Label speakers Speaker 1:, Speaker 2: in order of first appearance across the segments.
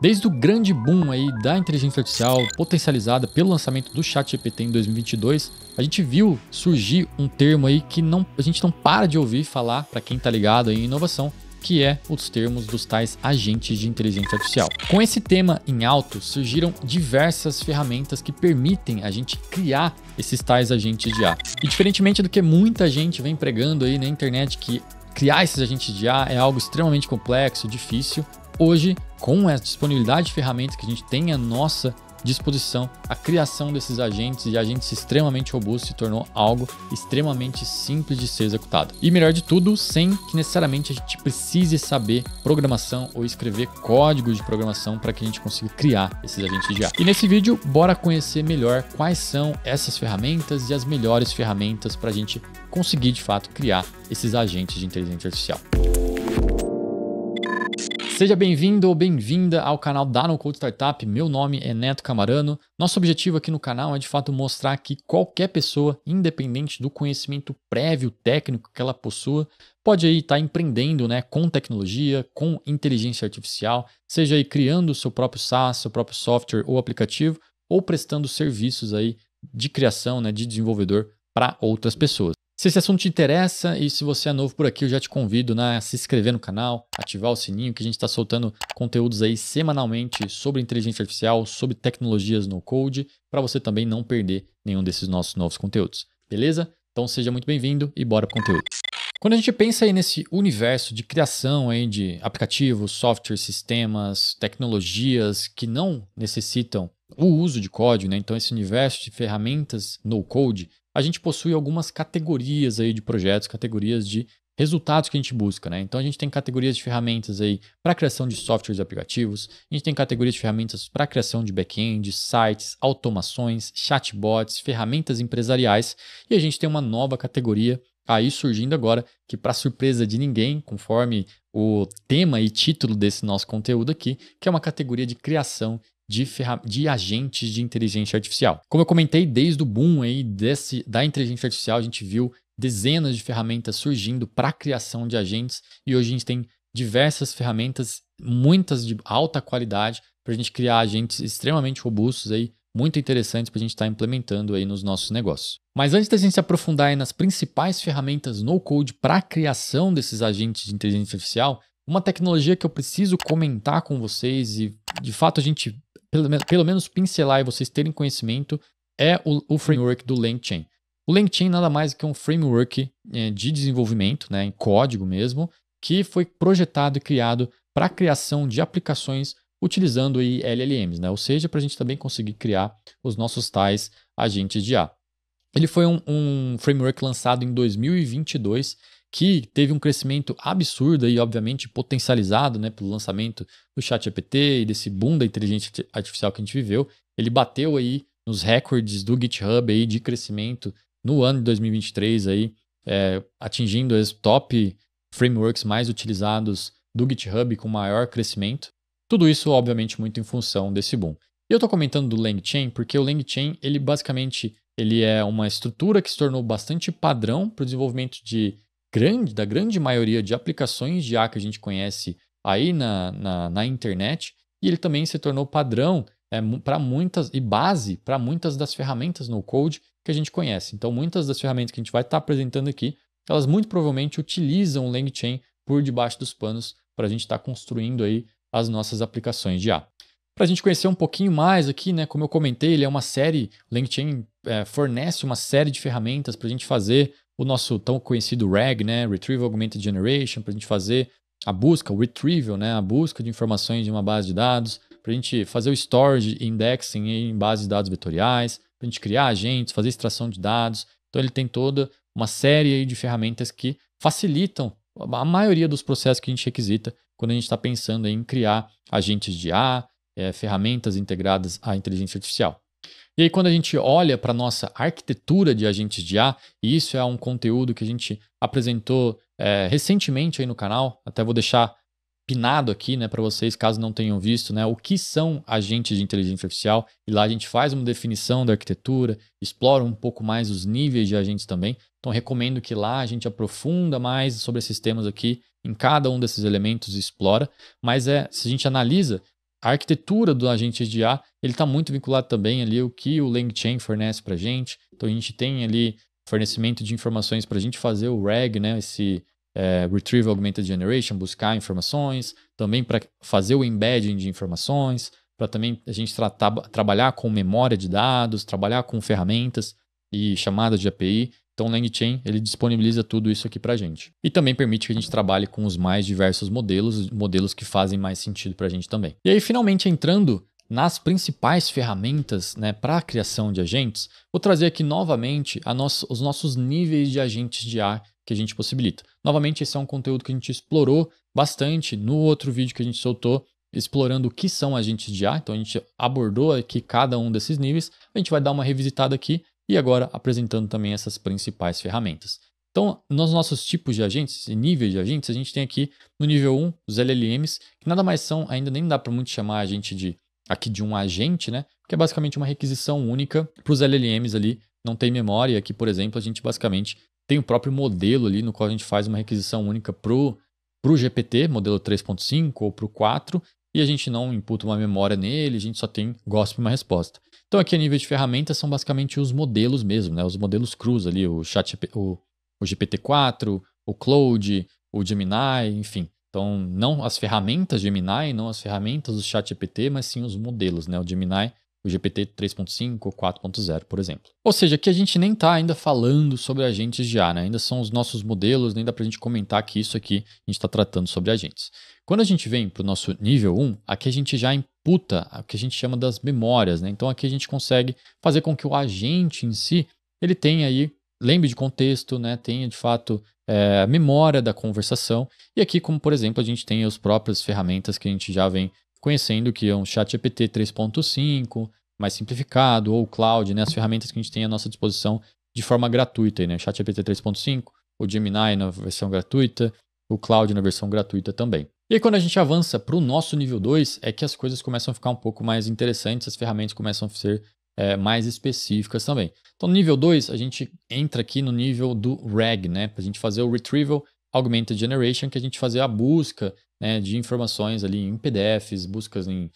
Speaker 1: Desde o grande boom aí da inteligência artificial potencializada pelo lançamento do ChatGPT em 2022, a gente viu surgir um termo aí que não, a gente não para de ouvir falar para quem está ligado em inovação, que é os termos dos tais agentes de inteligência artificial. Com esse tema em alto, surgiram diversas ferramentas que permitem a gente criar esses tais agentes de IA. E diferentemente do que muita gente vem pregando aí na internet que criar esses agentes de IA é algo extremamente complexo, difícil, Hoje, com a disponibilidade de ferramentas que a gente tem à nossa disposição, a criação desses agentes e agentes extremamente robustos se tornou algo extremamente simples de ser executado. E melhor de tudo, sem que necessariamente a gente precise saber programação ou escrever códigos de programação para que a gente consiga criar esses agentes de IA. E nesse vídeo, bora conhecer melhor quais são essas ferramentas e as melhores ferramentas para a gente conseguir de fato criar esses agentes de inteligência artificial. Seja bem-vindo ou bem-vinda ao canal da No Code Startup. Meu nome é Neto Camarano. Nosso objetivo aqui no canal é de fato mostrar que qualquer pessoa, independente do conhecimento prévio técnico que ela possua, pode aí estar tá empreendendo, né, com tecnologia, com inteligência artificial, seja aí criando o seu próprio SaaS, seu próprio software ou aplicativo, ou prestando serviços aí de criação, né, de desenvolvedor para outras pessoas. Se esse assunto te interessa e se você é novo por aqui, eu já te convido né, a se inscrever no canal, ativar o sininho que a gente está soltando conteúdos aí semanalmente sobre inteligência artificial, sobre tecnologias no code, para você também não perder nenhum desses nossos novos conteúdos. Beleza? Então seja muito bem-vindo e bora para o conteúdo. Quando a gente pensa aí nesse universo de criação aí de aplicativos, software, sistemas, tecnologias que não necessitam o uso de código, né? então esse universo de ferramentas no code a gente possui algumas categorias aí de projetos, categorias de resultados que a gente busca, né? Então a gente tem categorias de ferramentas aí para criação de softwares e aplicativos, a gente tem categorias de ferramentas para criação de back-end, sites, automações, chatbots, ferramentas empresariais, e a gente tem uma nova categoria aí surgindo agora, que para surpresa de ninguém, conforme o tema e título desse nosso conteúdo aqui, que é uma categoria de criação de, de, agentes de inteligência artificial. Como eu comentei, desde o boom aí desse, da inteligência artificial, a gente viu dezenas de ferramentas surgindo para a criação de agentes e hoje a gente tem diversas ferramentas, muitas de alta qualidade, para a gente criar agentes extremamente robustos aí, muito interessantes para a gente estar tá implementando aí nos nossos negócios. Mas antes da gente se aprofundar nas principais ferramentas no-code para a criação desses agentes de inteligência artificial, uma tecnologia que eu preciso comentar com vocês e de fato a gente pelo, pelo menos pincelar e vocês terem conhecimento, é o, o framework do LangChain. O LangChain nada mais que um framework eh, de desenvolvimento, né, em código mesmo, que foi projetado e criado para a criação de aplicações utilizando aí LLMs, né? ou seja, para a gente também conseguir criar os nossos tais agentes de A. Ele foi um, um framework lançado em 2022 que teve um crescimento absurdo e, obviamente, potencializado né, pelo lançamento do chat ChatGPT e desse boom da inteligência artificial que a gente viveu. Ele bateu aí nos recordes do GitHub aí de crescimento no ano de 2023, aí, é, atingindo os top frameworks mais utilizados do GitHub com maior crescimento. Tudo isso, obviamente, muito em função desse boom. E eu estou comentando do LangChain porque o LangChain, ele basicamente ele é uma estrutura que se tornou bastante padrão para o desenvolvimento de grande, da grande maioria de aplicações de IA que a gente conhece aí na, na, na internet, e ele também se tornou padrão é, para muitas e base para muitas das ferramentas no code que a gente conhece. Então, muitas das ferramentas que a gente vai estar tá apresentando aqui, elas muito provavelmente utilizam o LangChain por debaixo dos panos para a gente estar tá construindo aí as nossas aplicações de IA. Para a gente conhecer um pouquinho mais aqui, né, como eu comentei, ele é uma série, LangChain é, fornece uma série de ferramentas para a gente fazer o nosso tão conhecido RAG, né? Retrieval Augmented Generation, para a gente fazer a busca, o retrieval, né? A busca de informações de uma base de dados, para a gente fazer o storage e indexing em bases de dados vetoriais, para a gente criar agentes, fazer extração de dados. Então ele tem toda uma série de ferramentas que facilitam a maioria dos processos que a gente requisita quando a gente está pensando em criar agentes de A, é, ferramentas integradas à inteligência artificial. E aí, quando a gente olha para a nossa arquitetura de agentes de A, e isso é um conteúdo que a gente apresentou é, recentemente aí no canal, até vou deixar pinado aqui né, para vocês, caso não tenham visto, né, o que são agentes de inteligência artificial, e lá a gente faz uma definição da arquitetura, explora um pouco mais os níveis de agentes também. Então, recomendo que lá a gente aprofunda mais sobre esses temas aqui, em cada um desses elementos explora, mas é, se a gente analisa, a arquitetura do agente de A ele está muito vinculado também ali o que o LangChain fornece para a gente. Então a gente tem ali fornecimento de informações para a gente fazer o RAG, né? Esse é, Retrieval Augmented Generation, buscar informações, também para fazer o embedding de informações, para também a gente tratar, trabalhar com memória de dados, trabalhar com ferramentas e chamadas de API. Então o LangChain ele disponibiliza tudo isso aqui para gente. E também permite que a gente trabalhe com os mais diversos modelos, modelos que fazem mais sentido para a gente também. E aí finalmente entrando nas principais ferramentas né, para a criação de agentes, vou trazer aqui novamente nosso, os nossos níveis de agentes de ar que a gente possibilita. Novamente, esse é um conteúdo que a gente explorou bastante no outro vídeo que a gente soltou, explorando o que são agentes de ar. Então, a gente abordou aqui cada um desses níveis. A gente vai dar uma revisitada aqui e agora apresentando também essas principais ferramentas. Então, nos nossos tipos de agentes e níveis de agentes, a gente tem aqui no nível 1 os LLMs, que nada mais são, ainda nem dá para muito chamar a gente de aqui de um agente, né? Que é basicamente uma requisição única para os LLMs ali, não tem memória. Aqui, por exemplo, a gente basicamente tem o próprio modelo ali no qual a gente faz uma requisição única para o GPT, modelo 3.5 ou para o 4, e a gente não imputa uma memória nele, a gente só tem gospel uma resposta. Então aqui a nível de ferramentas são basicamente os modelos mesmo, né? Os modelos crus ali, o chat, o, o GPT-4, o Cloud, o Gemini, enfim. Então não as ferramentas Gemini, não as ferramentas do chat GPT, mas sim os modelos, né? O Gemini o GPT 3.5 ou 4.0, por exemplo. Ou seja, aqui a gente nem está ainda falando sobre agentes de né? ainda são os nossos modelos, nem dá para a gente comentar que isso aqui a gente está tratando sobre agentes. Quando a gente vem para o nosso nível 1, aqui a gente já imputa o que a gente chama das memórias. Né? Então aqui a gente consegue fazer com que o agente em si ele tenha aí lembre de contexto, né? tenha de fato é, memória da conversação. E aqui, como por exemplo, a gente tem as próprias ferramentas que a gente já vem conhecendo, que é um GPT 3.5, mais simplificado, ou cloud, né? As ferramentas que a gente tem à nossa disposição de forma gratuita, né? ChatGPT 3.5, o Gemini na versão gratuita, o cloud na versão gratuita também. E aí, quando a gente avança para o nosso nível 2, é que as coisas começam a ficar um pouco mais interessantes, as ferramentas começam a ser é, mais específicas também. Então, no nível 2, a gente entra aqui no nível do RAG, né? Para a gente fazer o Retrieval Augmented Generation, que é a gente fazer a busca né, de informações ali em PDFs, buscas em uh,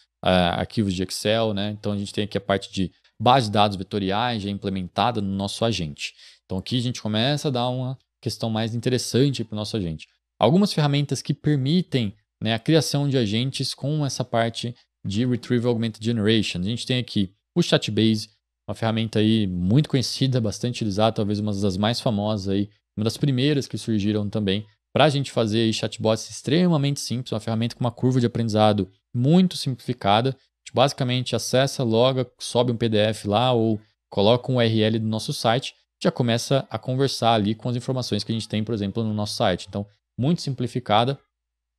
Speaker 1: arquivos de Excel, né? Então a gente tem aqui a parte de base de dados vetoriais já implementada no nosso agente. Então aqui a gente começa a dar uma questão mais interessante para o nosso agente. Algumas ferramentas que permitem né, a criação de agentes com essa parte de Retrieval Augmented Generation. A gente tem aqui o Chatbase, uma ferramenta aí muito conhecida, bastante utilizada, talvez uma das mais famosas aí, uma das primeiras que surgiram também para a gente fazer chatbots extremamente simples, uma ferramenta com uma curva de aprendizado muito simplificada. A gente basicamente acessa, loga, sobe um PDF lá ou coloca um URL do nosso site, já começa a conversar ali com as informações que a gente tem, por exemplo, no nosso site. Então, muito simplificada,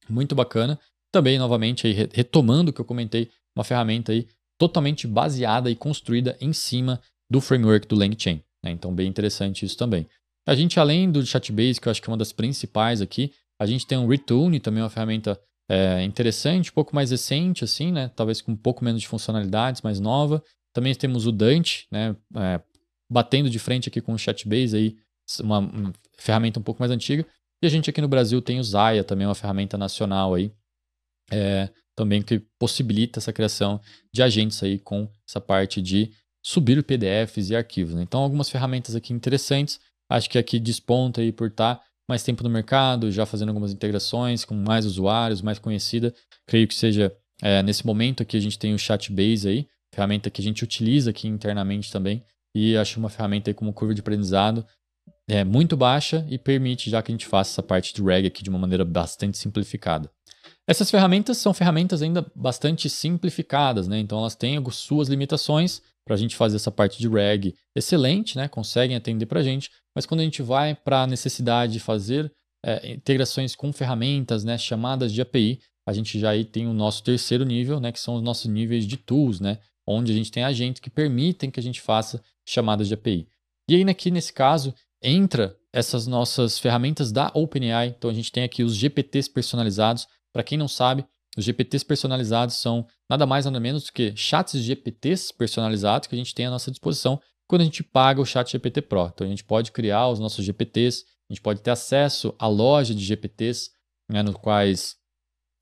Speaker 1: muito bacana. Também, novamente, aí, retomando o que eu comentei, uma ferramenta aí totalmente baseada e construída em cima do framework do LangChain. Né? Então, bem interessante isso também. A gente, além do Chatbase, que eu acho que é uma das principais aqui, a gente tem um Retune, também uma ferramenta é, interessante, um pouco mais recente, assim, né? Talvez com um pouco menos de funcionalidades, mais nova. Também temos o Dante, né? É, batendo de frente aqui com o Chatbase aí, uma, uma, ferramenta um pouco mais antiga. E a gente aqui no Brasil tem o Zaya, também uma ferramenta nacional aí, é, também que possibilita essa criação de agentes aí com essa parte de subir PDFs e arquivos. Né? Então, algumas ferramentas aqui interessantes Acho que aqui desponta aí por estar tá mais tempo no mercado, já fazendo algumas integrações com mais usuários, mais conhecida. Creio que seja é, nesse momento aqui a gente tem o Chatbase aí, ferramenta que a gente utiliza aqui internamente também. E acho uma ferramenta aí como curva de aprendizado é muito baixa e permite já que a gente faça essa parte de REG aqui de uma maneira bastante simplificada. Essas ferramentas são ferramentas ainda bastante simplificadas, né? Então elas têm suas limitações, para a gente fazer essa parte de REG excelente, né? conseguem atender para a gente, mas quando a gente vai para a necessidade de fazer é, integrações com ferramentas, né? chamadas de API, a gente já aí tem o nosso terceiro nível, né? que são os nossos níveis de tools, né? onde a gente tem agentes que permitem que a gente faça chamadas de API. E aí, aqui nesse caso, entra essas nossas ferramentas da OpenAI. Então, a gente tem aqui os GPTs personalizados. Para quem não sabe, os GPTs personalizados são nada mais nada menos do que chats GPTs personalizados que a gente tem à nossa disposição quando a gente paga o chat GPT Pro. Então a gente pode criar os nossos GPTs, a gente pode ter acesso à loja de GPTs, né, quais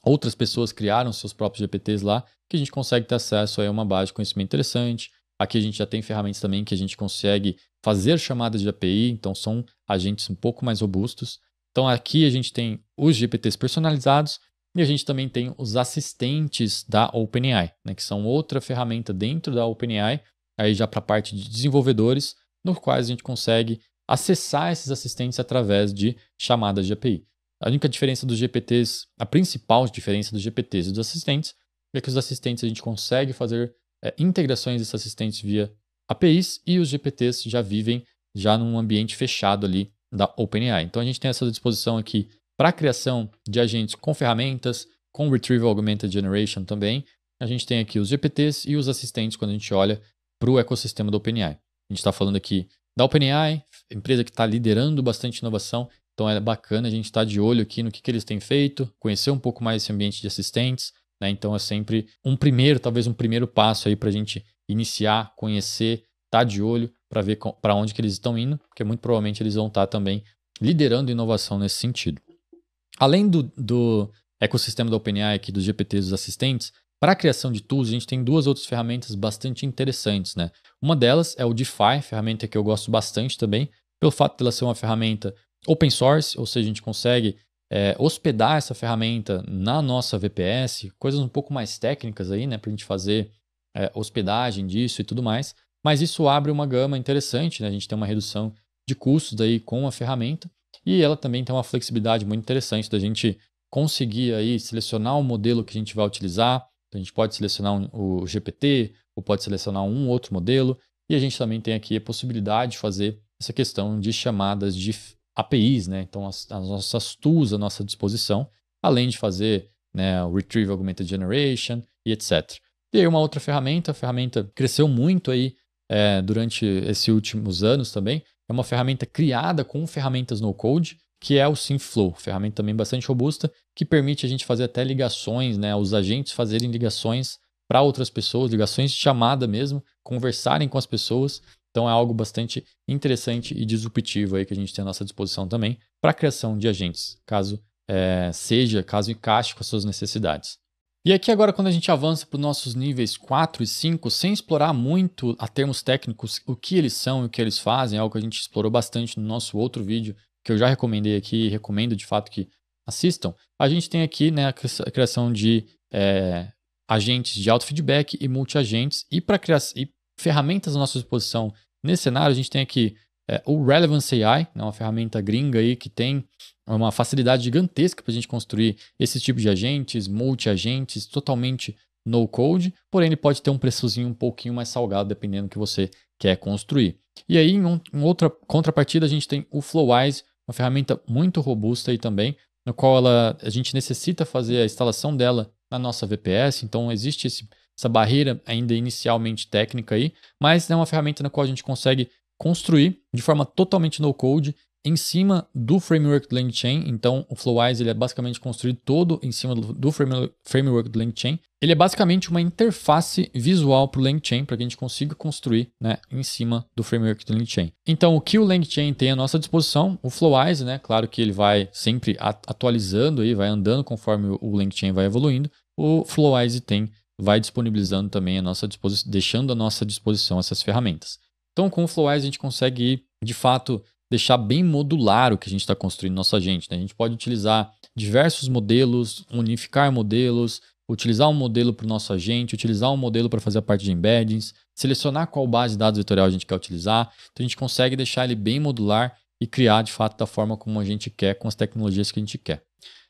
Speaker 1: outras pessoas criaram seus próprios GPTs lá, que a gente consegue ter acesso a uma base de conhecimento interessante. Aqui a gente já tem ferramentas também que a gente consegue fazer chamadas de API, então são agentes um pouco mais robustos. Então aqui a gente tem os GPTs personalizados e a gente também tem os assistentes da OpenAI, né, que são outra ferramenta dentro da OpenAI, aí já para a parte de desenvolvedores, nos quais a gente consegue acessar esses assistentes através de chamadas de API. A única diferença dos GPTs, a principal diferença dos GPTs e dos assistentes, é que os assistentes a gente consegue fazer é, integrações desses assistentes via APIs e os GPTs já vivem já num ambiente fechado ali da OpenAI. Então a gente tem essa disposição aqui para a criação de agentes com ferramentas, com Retrieval Augmented Generation também, a gente tem aqui os GPTs e os assistentes quando a gente olha para o ecossistema da OpenAI. A gente está falando aqui da OpenAI, empresa que está liderando bastante inovação, então é bacana a gente estar tá de olho aqui no que, que eles têm feito, conhecer um pouco mais esse ambiente de assistentes, né? Então é sempre um primeiro, talvez um primeiro passo aí para a gente iniciar, conhecer, estar tá de olho para ver para onde que eles estão indo, porque muito provavelmente eles vão estar tá também liderando inovação nesse sentido. Além do, do ecossistema da OpenAI aqui, dos GPTs, dos assistentes, para a criação de tools, a gente tem duas outras ferramentas bastante interessantes, né? Uma delas é o DeFi, ferramenta que eu gosto bastante também, pelo fato dela ser uma ferramenta open source, ou seja, a gente consegue é, hospedar essa ferramenta na nossa VPS, coisas um pouco mais técnicas aí, né? Para a gente fazer é, hospedagem disso e tudo mais. Mas isso abre uma gama interessante, né? A gente tem uma redução de custos aí com a ferramenta. E ela também tem uma flexibilidade muito interessante da gente conseguir aí selecionar o modelo que a gente vai utilizar. Então, a gente pode selecionar o GPT ou pode selecionar um outro modelo. E a gente também tem aqui a possibilidade de fazer essa questão de chamadas de APIs, né? Então, as, as nossas tools à nossa disposição, além de fazer né, o Retrieval Augmented Generation e etc. E aí, uma outra ferramenta, a ferramenta cresceu muito aí é, durante esses últimos anos também, é uma ferramenta criada com ferramentas no code, que é o Synflow, ferramenta também bastante robusta, que permite a gente fazer até ligações, né, os agentes fazerem ligações para outras pessoas, ligações de chamada mesmo, conversarem com as pessoas. Então é algo bastante interessante e disruptivo aí que a gente tem à nossa disposição também para a criação de agentes, caso é, seja, caso encaixe com as suas necessidades. E aqui agora, quando a gente avança para os nossos níveis 4 e 5, sem explorar muito a termos técnicos o que eles são e o que eles fazem, é algo que a gente explorou bastante no nosso outro vídeo, que eu já recomendei aqui, e recomendo de fato que assistam, a gente tem aqui né, a criação de é, agentes de auto-feedback e multi-agentes, e para criar e ferramentas à nossa disposição nesse cenário, a gente tem aqui é, o Relevance AI, né, uma ferramenta gringa aí que tem uma facilidade gigantesca para a gente construir esse tipo de agentes, multi-agentes, totalmente no code, porém ele pode ter um preçozinho um pouquinho mais salgado, dependendo do que você quer construir. E aí, em, um, em outra contrapartida, a gente tem o Flowwise, uma ferramenta muito robusta aí também, no qual ela, a gente necessita fazer a instalação dela na nossa VPS, então existe esse, essa barreira ainda inicialmente técnica aí, mas é uma ferramenta na qual a gente consegue construir de forma totalmente no code em cima do framework do LangChain, então o Flowise ele é basicamente construído todo em cima do, framework do LangChain. Ele é basicamente uma interface visual para o LangChain, para que a gente consiga construir né, em cima do framework do LangChain. Então, o que o LangChain tem à nossa disposição, o Flowise, né, claro que ele vai sempre atualizando, aí, vai andando conforme o LangChain vai evoluindo, o Flowise tem, vai disponibilizando também a nossa disposição, deixando à nossa disposição essas ferramentas. Então, com o Flowise, a gente consegue ir, de fato, deixar bem modular o que a gente está construindo nosso agente. Né? A gente pode utilizar diversos modelos, unificar modelos, utilizar um modelo para o nosso agente, utilizar um modelo para fazer a parte de embeddings, selecionar qual base de dados vetorial a gente quer utilizar. Então a gente consegue deixar ele bem modular e criar de fato da forma como a gente quer, com as tecnologias que a gente quer.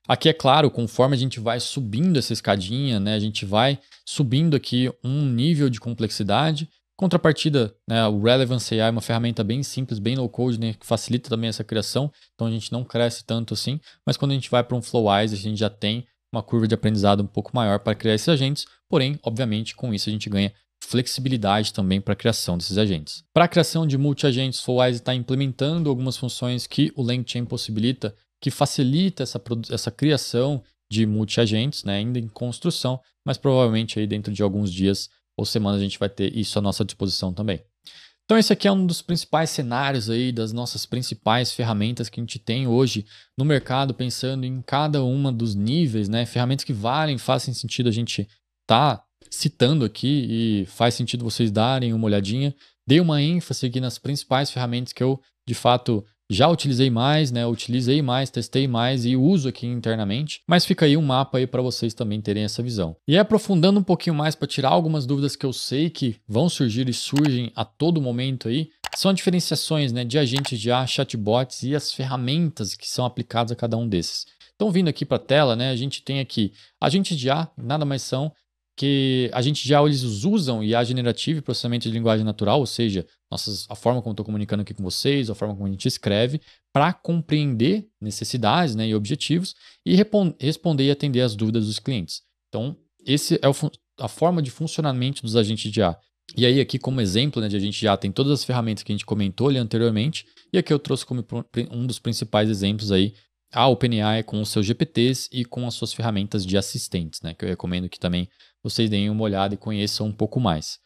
Speaker 1: Aqui é claro, conforme a gente vai subindo essa escadinha, né, a gente vai subindo aqui um nível de complexidade Contrapartida, né, o Relevance AI é uma ferramenta bem simples, bem low-code, né, que facilita também essa criação, então a gente não cresce tanto assim, mas quando a gente vai para um Flowwise, a gente já tem uma curva de aprendizado um pouco maior para criar esses agentes, porém, obviamente, com isso a gente ganha flexibilidade também para a criação desses agentes. Para a criação de multi-agentes, Flowwise está implementando algumas funções que o LangChain possibilita, que facilita essa, essa criação de multi-agentes, né, ainda em construção, mas provavelmente aí dentro de alguns dias ou semana a gente vai ter isso à nossa disposição também. Então esse aqui é um dos principais cenários aí das nossas principais ferramentas que a gente tem hoje no mercado, pensando em cada uma dos níveis, né? Ferramentas que valem, fazem sentido a gente tá citando aqui e faz sentido vocês darem uma olhadinha. Dei uma ênfase aqui nas principais ferramentas que eu de fato já utilizei mais, né? Utilizei mais, testei mais e uso aqui internamente, mas fica aí um mapa aí para vocês também terem essa visão. E aprofundando um pouquinho mais para tirar algumas dúvidas que eu sei que vão surgir e surgem a todo momento aí, são diferenciações né, de agentes de A, chatbots e as ferramentas que são aplicadas a cada um desses. Então, vindo aqui para a tela, né, a gente tem aqui agentes de A, nada mais são que a gente já eles usam IA generativa e processamento de linguagem natural, ou seja, nossas, a forma como estou comunicando aqui com vocês, a forma como a gente escreve, para compreender necessidades né, e objetivos e responder e atender as dúvidas dos clientes. Então, esse é o, a forma de funcionamento dos agentes de IA. E aí, aqui, como exemplo né, de agente de IA, tem todas as ferramentas que a gente comentou ali anteriormente, e aqui eu trouxe como um dos principais exemplos aí a OpenAI com os seus GPTs e com as suas ferramentas de assistentes, né, que eu recomendo que também vocês deem uma olhada e conheçam um pouco mais.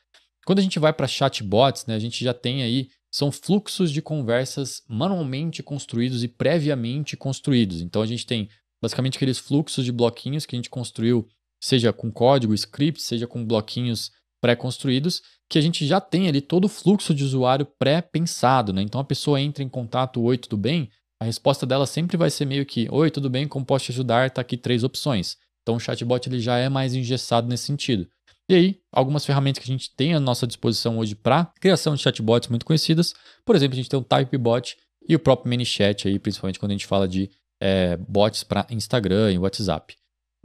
Speaker 1: Quando a gente vai para chatbots, né, a gente já tem aí, são fluxos de conversas manualmente construídos e previamente construídos. Então a gente tem basicamente aqueles fluxos de bloquinhos que a gente construiu, seja com código, script, seja com bloquinhos pré-construídos, que a gente já tem ali todo o fluxo de usuário pré-pensado. Né? Então a pessoa entra em contato, oi, tudo bem? A resposta dela sempre vai ser meio que, oi, tudo bem, como posso te ajudar? Está aqui três opções. Então o chatbot ele já é mais engessado nesse sentido. E aí, algumas ferramentas que a gente tem à nossa disposição hoje para criação de chatbots muito conhecidas. Por exemplo, a gente tem o Typebot e o próprio ManyChat, aí, principalmente quando a gente fala de é, bots para Instagram e WhatsApp.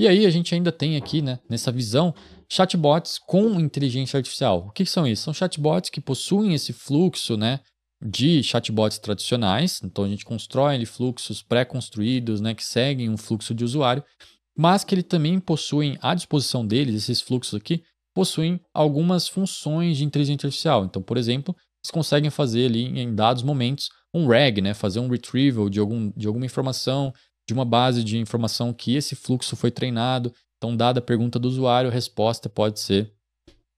Speaker 1: E aí a gente ainda tem aqui, né, nessa visão, chatbots com inteligência artificial. O que, são isso? São chatbots que possuem esse fluxo, né, de chatbots tradicionais, então a gente constrói ali fluxos pré-construídos, né, que seguem um fluxo de usuário, mas que ele também possuem à disposição deles, esses fluxos aqui, possuem algumas funções de inteligência artificial. Então, por exemplo, eles conseguem fazer ali em dados momentos um RAG, né? fazer um retrieval de, algum, de alguma informação, de uma base de informação que esse fluxo foi treinado. Então, dada a pergunta do usuário, a resposta pode ser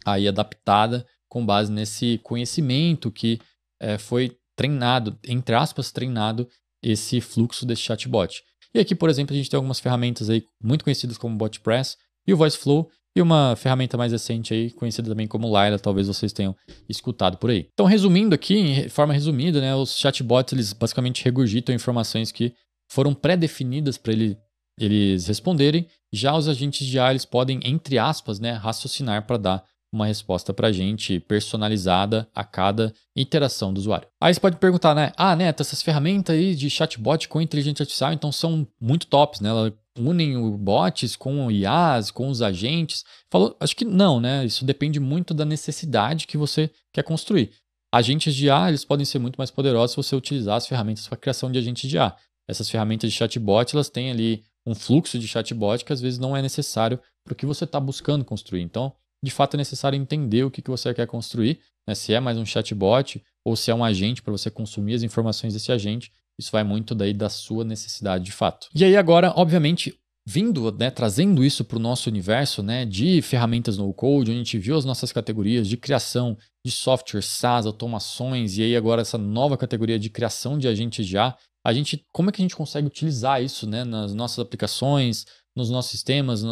Speaker 1: aí adaptada com base nesse conhecimento que é, foi treinado, entre aspas, treinado esse fluxo desse chatbot. E aqui, por exemplo, a gente tem algumas ferramentas aí muito conhecidas como BotPress e o VoiceFlow e uma ferramenta mais recente aí, conhecida também como Lila, talvez vocês tenham escutado por aí. Então, resumindo aqui, de forma resumida, né, os chatbots eles basicamente regurgitam informações que foram pré-definidas para ele, eles responderem, já os agentes de AI eles podem, entre aspas, né, raciocinar para dar uma resposta para a gente personalizada a cada interação do usuário. Aí você pode perguntar, né? Ah, Neto, essas ferramentas aí de chatbot com inteligência artificial, então são muito tops, né? Elas unem o bots com o IAs, com os agentes. Falou, acho que não, né? Isso depende muito da necessidade que você quer construir. Agentes de IA, eles podem ser muito mais poderosos se você utilizar as ferramentas para criação de agentes de IA. Essas ferramentas de chatbot, elas têm ali um fluxo de chatbot que às vezes não é necessário para o que você está buscando construir. Então, de fato é necessário entender o que, que você quer construir, né? se é mais um chatbot ou se é um agente para você consumir as informações desse agente. Isso vai muito daí da sua necessidade de fato. E aí agora, obviamente, vindo, né, trazendo isso para o nosso universo né, de ferramentas no code, onde a gente viu as nossas categorias de criação de software, SaaS, automações, e aí agora essa nova categoria de criação de agentes já, a gente, como é que a gente consegue utilizar isso né, nas nossas aplicações, nos nossos sistemas,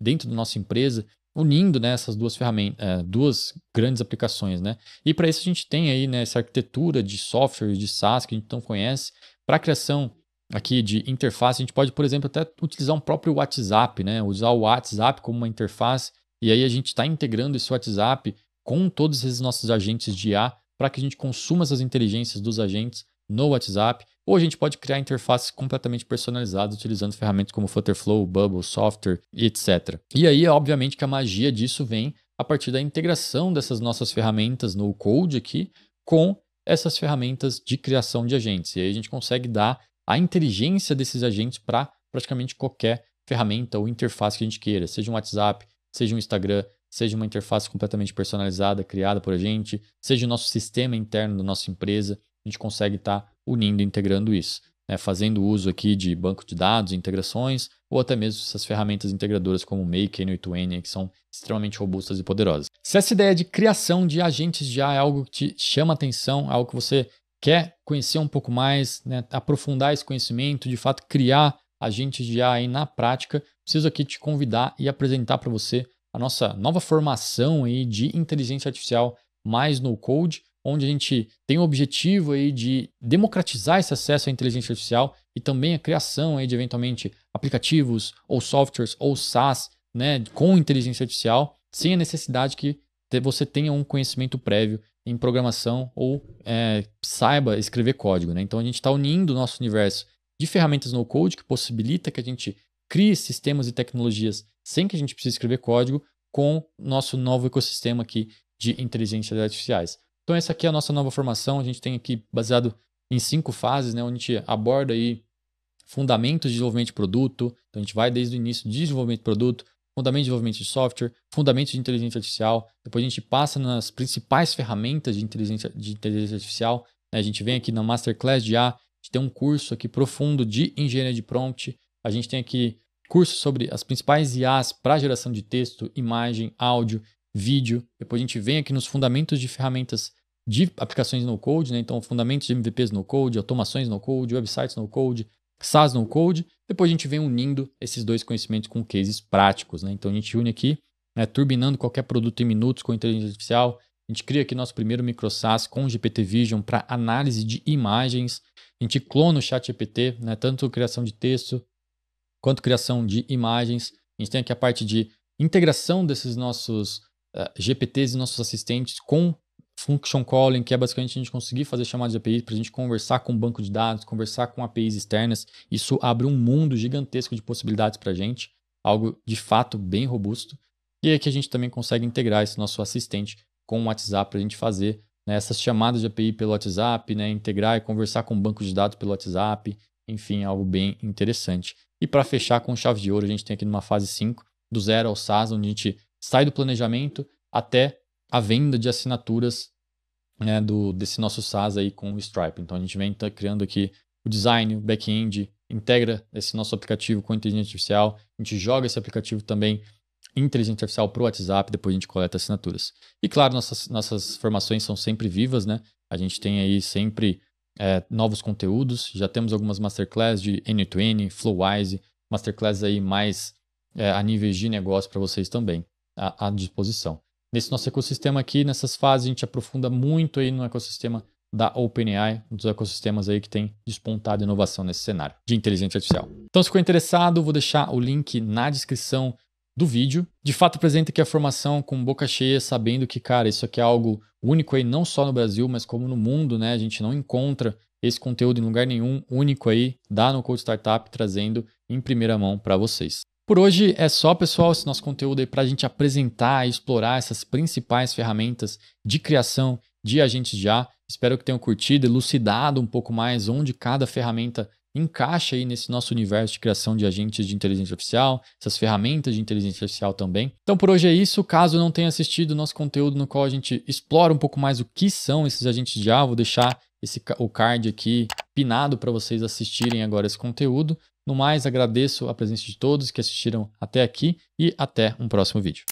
Speaker 1: dentro da nossa empresa, unindo né, essas duas ferramentas, eh, duas grandes aplicações. Né? E para isso a gente tem aí né, essa arquitetura de software, de SaaS que a gente não conhece. Para criação aqui de interface, a gente pode, por exemplo, até utilizar um próprio WhatsApp, né? usar o WhatsApp como uma interface, e aí a gente está integrando esse WhatsApp com todos esses nossos agentes de IA para que a gente consuma essas inteligências dos agentes no WhatsApp ou a gente pode criar interfaces completamente personalizadas utilizando ferramentas como Flutterflow, Bubble, Software e etc. E aí, obviamente, que a magia disso vem a partir da integração dessas nossas ferramentas no code aqui com essas ferramentas de criação de agentes. E aí a gente consegue dar a inteligência desses agentes para praticamente qualquer ferramenta ou interface que a gente queira, seja um WhatsApp, seja um Instagram, seja uma interface completamente personalizada criada por a gente, seja o nosso sistema interno da nossa empresa a gente consegue estar tá unindo e integrando isso, né? fazendo uso aqui de banco de dados, integrações, ou até mesmo essas ferramentas integradoras como o Make, n 8 n que são extremamente robustas e poderosas. Se essa ideia de criação de agentes já é algo que te chama atenção, algo que você quer conhecer um pouco mais, né? aprofundar esse conhecimento, de fato criar agentes de AI na prática, preciso aqui te convidar e apresentar para você a nossa nova formação aí de inteligência artificial mais no code onde a gente tem o objetivo aí de democratizar esse acesso à inteligência artificial e também a criação aí de eventualmente aplicativos ou softwares ou SaaS né, com inteligência artificial, sem a necessidade que você tenha um conhecimento prévio em programação ou é, saiba escrever código. Né? Então a gente está unindo o nosso universo de ferramentas no code que possibilita que a gente crie sistemas e tecnologias sem que a gente precise escrever código com nosso novo ecossistema aqui de inteligências artificiais. Então essa aqui é a nossa nova formação, a gente tem aqui baseado em cinco fases, né, onde a gente aborda aí fundamentos de desenvolvimento de produto, então a gente vai desde o início de desenvolvimento de produto, fundamentos de desenvolvimento de software, fundamentos de inteligência artificial, depois a gente passa nas principais ferramentas de inteligência, de inteligência artificial, né? a gente vem aqui na Masterclass de A, a gente tem um curso aqui profundo de engenharia de prompt, a gente tem aqui curso sobre as principais IAs para geração de texto, imagem, áudio vídeo. Depois a gente vem aqui nos fundamentos de ferramentas de aplicações no code, né? então fundamentos de MVPs no code, automações no code, websites no code, SaaS no code. Depois a gente vem unindo esses dois conhecimentos com cases práticos. Né? Então a gente une aqui, né, turbinando qualquer produto em minutos com inteligência artificial. A gente cria aqui nosso primeiro micro SaaS com GPT Vision para análise de imagens. A gente clona o chat GPT, né, tanto criação de texto quanto criação de imagens. A gente tem aqui a parte de integração desses nossos eh, GPTs e nossos assistentes com function calling, que é basicamente a gente conseguir fazer chamadas de API para a gente conversar com banco de dados, conversar com APIs externas. Isso abre um mundo gigantesco de possibilidades para a gente, algo de fato bem robusto. E é que a gente também consegue integrar esse nosso assistente com o WhatsApp para a gente fazer né, essas chamadas de API pelo WhatsApp, né, integrar e conversar com banco de dados pelo WhatsApp, enfim, é algo bem interessante. E para fechar com chave de ouro, a gente tem aqui numa fase 5, do zero ao SaaS, onde a gente sai do planejamento até a venda de assinaturas né, do, desse nosso SaaS aí com o Stripe. Então a gente vem tá criando aqui o design, o back-end, integra esse nosso aplicativo com inteligência artificial, a gente joga esse aplicativo também inteligência artificial para o WhatsApp, depois a gente coleta assinaturas. E claro, nossas, nossas formações são sempre vivas, né? A gente tem aí sempre é, novos conteúdos, já temos algumas masterclass de N2N, Flowwise, masterclass aí mais é, a níveis de negócio para vocês também à, à disposição. Nesse nosso ecossistema aqui, nessas fases, a gente aprofunda muito aí no ecossistema da OpenAI, um dos ecossistemas aí que tem despontado inovação nesse cenário de inteligência artificial. Então, se ficou interessado, vou deixar o link na descrição do vídeo. De fato, apresenta aqui a formação com boca cheia, sabendo que, cara, isso aqui é algo único aí, não só no Brasil, mas como no mundo, né? A gente não encontra esse conteúdo em lugar nenhum, único aí, dá no Code Startup, trazendo em primeira mão para vocês. Por hoje é só, pessoal. Esse nosso conteúdo é para a gente apresentar e explorar essas principais ferramentas de criação de agentes de A. Espero que tenham curtido, elucidado um pouco mais onde cada ferramenta encaixa aí nesse nosso universo de criação de agentes de inteligência artificial, essas ferramentas de inteligência artificial também. Então por hoje é isso. Caso não tenha assistido o nosso conteúdo no qual a gente explora um pouco mais o que são esses agentes de A, vou deixar esse, o card aqui pinado para vocês assistirem agora esse conteúdo. No mais, agradeço a presença de todos que assistiram até aqui e até um próximo vídeo.